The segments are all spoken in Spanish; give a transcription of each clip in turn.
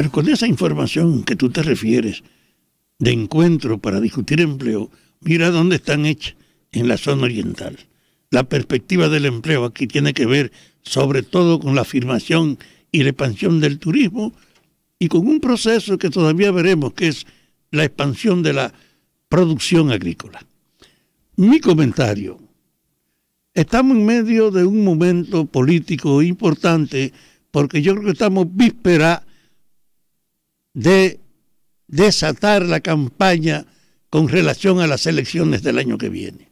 Pero con esa información que tú te refieres de encuentro para discutir empleo, mira dónde están hechas, en la zona oriental. La perspectiva del empleo aquí tiene que ver sobre todo con la afirmación y la expansión del turismo y con un proceso que todavía veremos, que es la expansión de la producción agrícola. Mi comentario. Estamos en medio de un momento político importante porque yo creo que estamos víspera de desatar la campaña con relación a las elecciones del año que viene.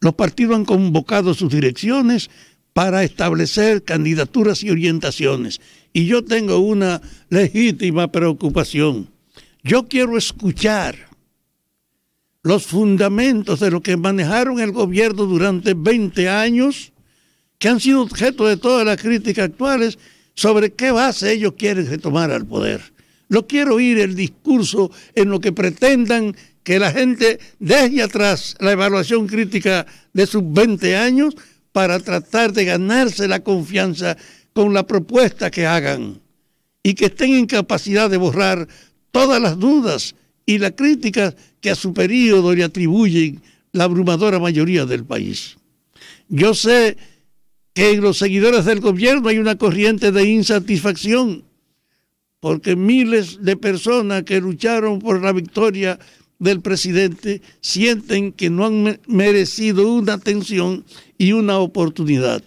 Los partidos han convocado sus direcciones para establecer candidaturas y orientaciones. Y yo tengo una legítima preocupación. Yo quiero escuchar los fundamentos de lo que manejaron el gobierno durante 20 años, que han sido objeto de todas las críticas actuales, sobre qué base ellos quieren retomar al poder. No quiero oír el discurso en lo que pretendan que la gente deje atrás la evaluación crítica de sus 20 años para tratar de ganarse la confianza con la propuesta que hagan y que estén en capacidad de borrar todas las dudas y las críticas que a su periodo le atribuyen la abrumadora mayoría del país. Yo sé que en los seguidores del gobierno hay una corriente de insatisfacción porque miles de personas que lucharon por la victoria del presidente sienten que no han merecido una atención y una oportunidad.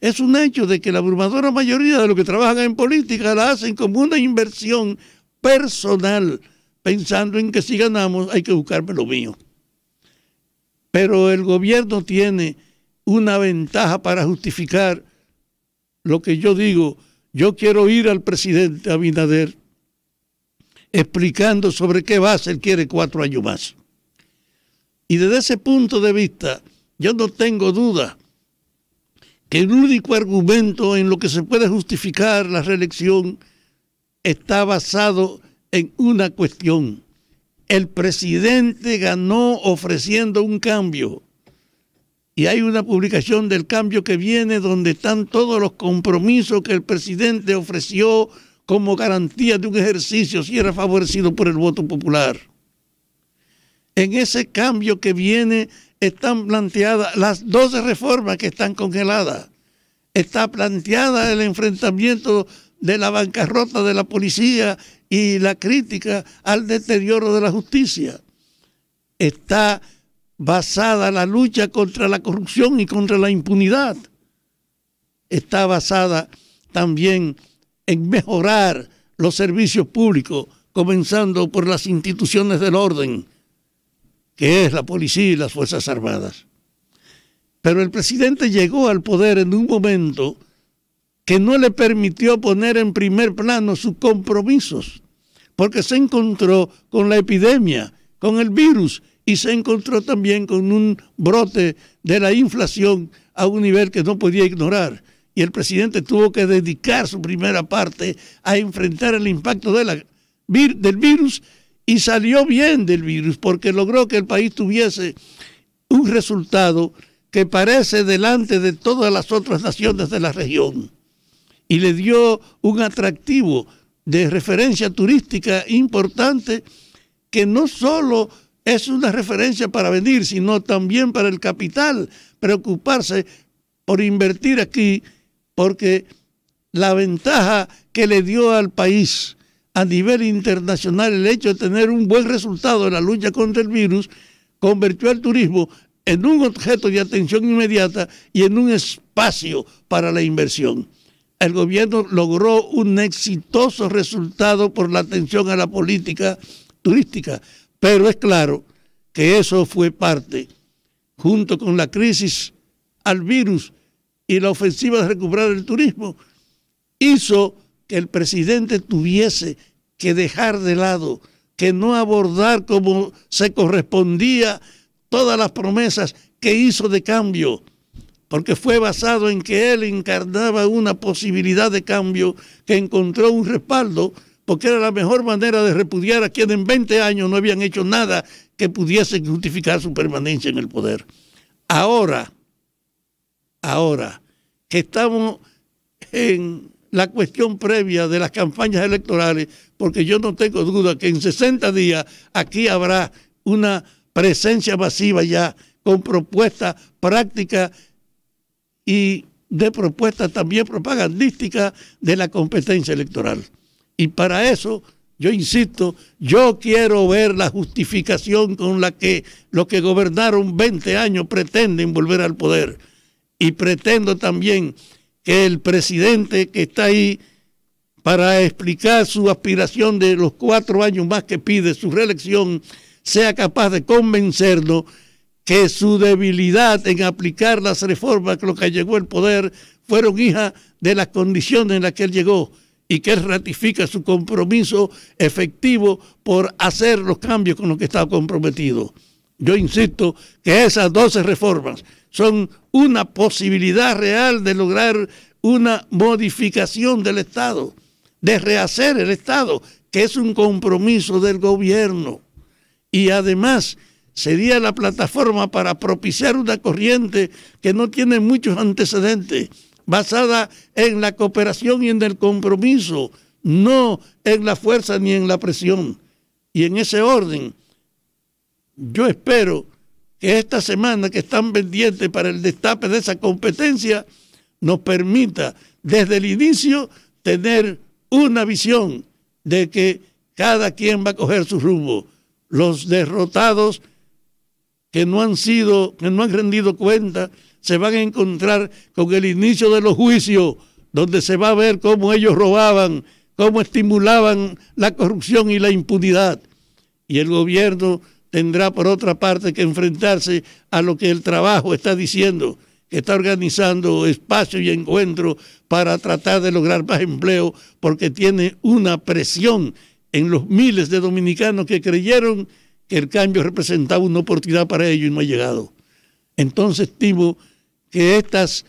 Es un hecho de que la abrumadora mayoría de los que trabajan en política la hacen como una inversión personal, pensando en que si ganamos hay que buscarme lo mío. Pero el gobierno tiene una ventaja para justificar lo que yo digo, yo quiero ir al presidente Abinader explicando sobre qué base él quiere cuatro años más. Y desde ese punto de vista, yo no tengo duda que el único argumento en lo que se puede justificar la reelección está basado en una cuestión. El presidente ganó ofreciendo un cambio y hay una publicación del cambio que viene donde están todos los compromisos que el presidente ofreció como garantía de un ejercicio si era favorecido por el voto popular. En ese cambio que viene están planteadas las 12 reformas que están congeladas. Está planteada el enfrentamiento de la bancarrota de la policía y la crítica al deterioro de la justicia. Está basada en la lucha contra la corrupción y contra la impunidad. Está basada también en mejorar los servicios públicos, comenzando por las instituciones del orden, que es la policía y las Fuerzas Armadas. Pero el presidente llegó al poder en un momento que no le permitió poner en primer plano sus compromisos, porque se encontró con la epidemia, con el virus y se encontró también con un brote de la inflación a un nivel que no podía ignorar. Y el presidente tuvo que dedicar su primera parte a enfrentar el impacto del virus y salió bien del virus porque logró que el país tuviese un resultado que parece delante de todas las otras naciones de la región y le dio un atractivo de referencia turística importante que no solo es una referencia para venir, sino también para el capital, preocuparse por invertir aquí, porque la ventaja que le dio al país a nivel internacional el hecho de tener un buen resultado en la lucha contra el virus, convirtió al turismo en un objeto de atención inmediata y en un espacio para la inversión. El gobierno logró un exitoso resultado por la atención a la política turística, pero es claro que eso fue parte, junto con la crisis al virus y la ofensiva de recuperar el turismo, hizo que el presidente tuviese que dejar de lado, que no abordar como se correspondía todas las promesas que hizo de cambio, porque fue basado en que él encarnaba una posibilidad de cambio que encontró un respaldo porque era la mejor manera de repudiar a quienes en 20 años no habían hecho nada que pudiese justificar su permanencia en el poder. Ahora, ahora que estamos en la cuestión previa de las campañas electorales, porque yo no tengo duda que en 60 días aquí habrá una presencia masiva ya con propuestas prácticas y de propuestas también propagandísticas de la competencia electoral. Y para eso, yo insisto, yo quiero ver la justificación con la que los que gobernaron 20 años pretenden volver al poder. Y pretendo también que el presidente que está ahí para explicar su aspiración de los cuatro años más que pide su reelección, sea capaz de convencernos que su debilidad en aplicar las reformas que lo que llegó el poder fueron hijas de las condiciones en las que él llegó y que ratifica su compromiso efectivo por hacer los cambios con los que está comprometido. Yo insisto que esas 12 reformas son una posibilidad real de lograr una modificación del Estado, de rehacer el Estado, que es un compromiso del gobierno. Y además sería la plataforma para propiciar una corriente que no tiene muchos antecedentes basada en la cooperación y en el compromiso, no en la fuerza ni en la presión. Y en ese orden, yo espero que esta semana que están pendientes para el destape de esa competencia nos permita desde el inicio tener una visión de que cada quien va a coger su rumbo. Los derrotados que no han sido, que no han rendido cuenta, se van a encontrar con el inicio de los juicios, donde se va a ver cómo ellos robaban, cómo estimulaban la corrupción y la impunidad. Y el gobierno tendrá por otra parte que enfrentarse a lo que el trabajo está diciendo, que está organizando espacios y encuentros para tratar de lograr más empleo, porque tiene una presión en los miles de dominicanos que creyeron que el cambio representaba una oportunidad para ellos y no ha llegado. Entonces, Timo, que estas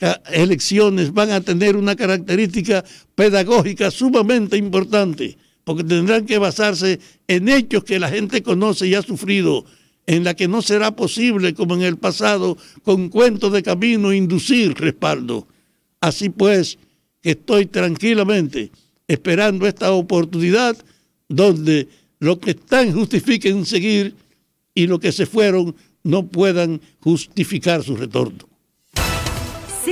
eh, elecciones van a tener una característica pedagógica sumamente importante, porque tendrán que basarse en hechos que la gente conoce y ha sufrido, en la que no será posible, como en el pasado, con cuentos de camino, inducir respaldo. Así pues, estoy tranquilamente esperando esta oportunidad donde los que están justifiquen seguir y los que se fueron no puedan justificar su retorno.